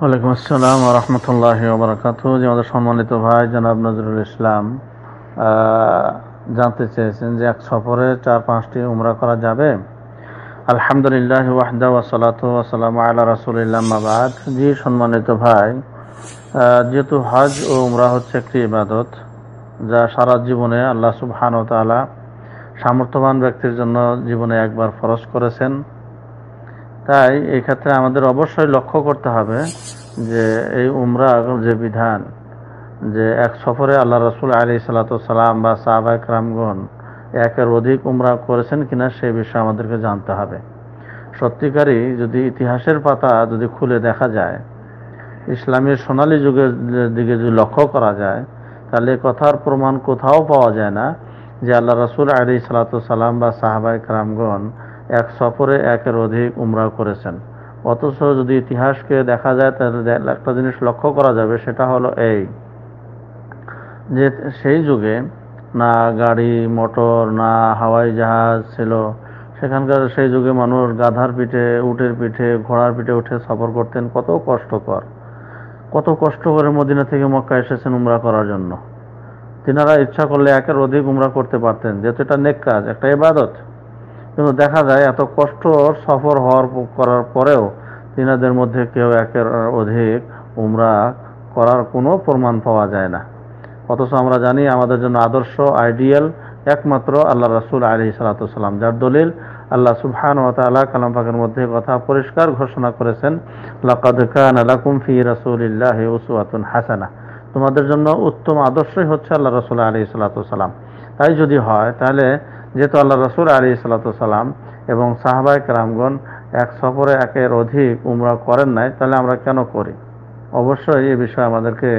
ওয়ালাইকুম আসসালাম রহমতুল্লাহ ওবরাকাত যে আমাদের সম্মানিত ভাই জনাব নজরুল ইসলাম জানতে চেয়েছেন যে এক সফরে চার পাঁচটি উমরা করা যাবে আলহামদুলিল্লাহ ওয়াহদা ওয়াসালাত ওয়াসালাম আল্লাহ রাসুল রসুলিল্লামাবাদ জি সম্মানিত ভাই যেহেতু হজ ও উমরা হচ্ছে একটি ইবাদত যা সারা জীবনে আল্লাহ সুবহান তালা সামর্থ্যবান ব্যক্তির জন্য জীবনে একবার ফরজ করেছেন তাই এই ক্ষেত্রে আমাদের অবশ্যই লক্ষ্য করতে হবে যে এই উমরা যে বিধান যে এক সফরে আল্লাহ রসুল আলী সালাতাম বা সাহাবাহ রামগণ একের অধিক উমরা করেছেন কিনা সে বিষয়ে আমাদেরকে জানতে হবে সত্যিকারই যদি ইতিহাসের পাতা যদি খুলে দেখা যায় ইসলামী সোনালী যুগের দিকে যদি লক্ষ্য করা যায় তাহলে কথার প্রমাণ কোথাও পাওয়া যায় না যে আল্লাহ রসুল আলী সালাতাম বা সাহাবাহ রামগণ এক সফরে একের অধিক উমরা করেছেন অথচ যদি ইতিহাসকে দেখা যায় তাহলে একটা জিনিস লক্ষ্য করা যাবে সেটা হলো এই যে সেই যুগে না গাড়ি মোটর না হাওয়াই জাহাজ ছিল সেখানকার সেই যুগে মানুষ গাধার পিঠে উটের পিঠে ঘোড়ার পিঠে উঠে সফর করতেন কত কষ্টকর কত কষ্ট করে মদিনা থেকে মক্কা এসেছেন উমরা করার জন্য তিনারা ইচ্ছা করলে একের অধিক উমরা করতে পারতেন যেহেতু এটা নেক কাজ একটা এবাদত কিন্তু দেখা যায় এত কষ্ট সফর হওয়ার করার পরেও তিনাদের মধ্যে কেউ একের অধিক উমরা করার কোনো প্রমাণ পাওয়া যায় না অথচ আমরা জানি আমাদের জন্য আদর্শ আইডিয়াল একমাত্র আল্লাহ রাসুল আলি সালাতাম যার দলিল আল্লাহ সুবহান ও তালা কালাম পাকের মধ্যে কথা পরিষ্কার ঘোষণা করেছেন লাকাদ খান রাসুলিল্লাহ উসুয়াতুন হাসানা তোমাদের জন্য উত্তম আদর্শই হচ্ছে আল্লাহ রসুল আলি সালাতাম তাই যদি হয় তাহলে যেহেতু আল্লাহ রসুল আলী সাল্লাম এবং সাহাবাই রামগণ এক সফরে একের অধিক উমরা করেন নাই তাহলে আমরা কেন করি অবশ্যই এ বিষয়ে আমাদেরকে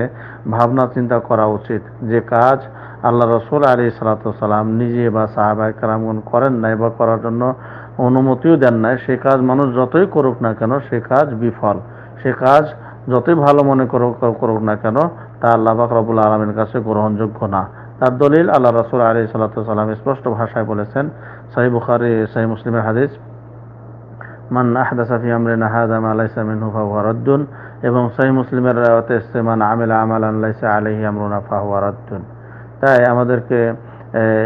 ভাবনা চিন্তা করা উচিত যে কাজ আল্লাহ রসুল আলী সালাতাম নিজে বা সাহাবাই কালামগণ করেন নাই বা করার জন্য অনুমতিও দেন নাই সে কাজ মানুষ যতই করুক না কেন সে কাজ বিফল সে কাজ যতই ভালো মনে করুক করুক না কেন তা আল্লাহ রবুল আলমের কাছে গ্রহণযোগ্য না তার দলিল আল্লাহ রাসুল আলী সাল্লাম স্পষ্ট ভাষায় বলেছেন সাহি বুখারি সাহি মুসলিমের হাদিস মান আহদাসাফি আমরে নাহাদাম এবং সাহি মুসলিমের মান আমাল আলহি আমরুনা ফাহুয়ারদ্দুন তাই আমাদেরকে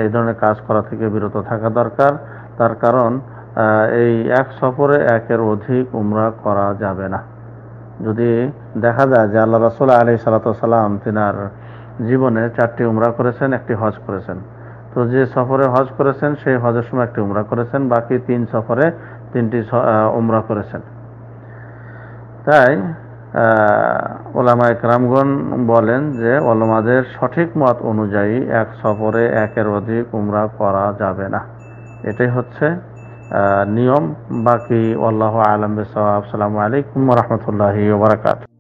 এই ধরনের কাজ করা থেকে বিরত থাকা দরকার তার কারণ এই এক সফরে একের অধিক উমরা করা যাবে না যদি দেখা যায় যে আল্লাহ রসুল আলি সাল্লা সাল্লাম তিনার জীবনে চারটি উমরা করেছেন একটি হজ করেছেন তো যে সফরে হজ করেছেন সেই হজের সময় একটি উমরা করেছেন বাকি তিন সফরে তিনটি উমরা করেছেন তাই ওলামা একরামগণ বলেন যে ওলামাদের সঠিক মত অনুযায়ী এক সফরে একের অধিক উমরা করা যাবে না এটাই হচ্ছে নিয়ম বাকি আল্লাহ আলম সাল্লামু আলাইকুম রহমতুল্লাহ ওবরাকাত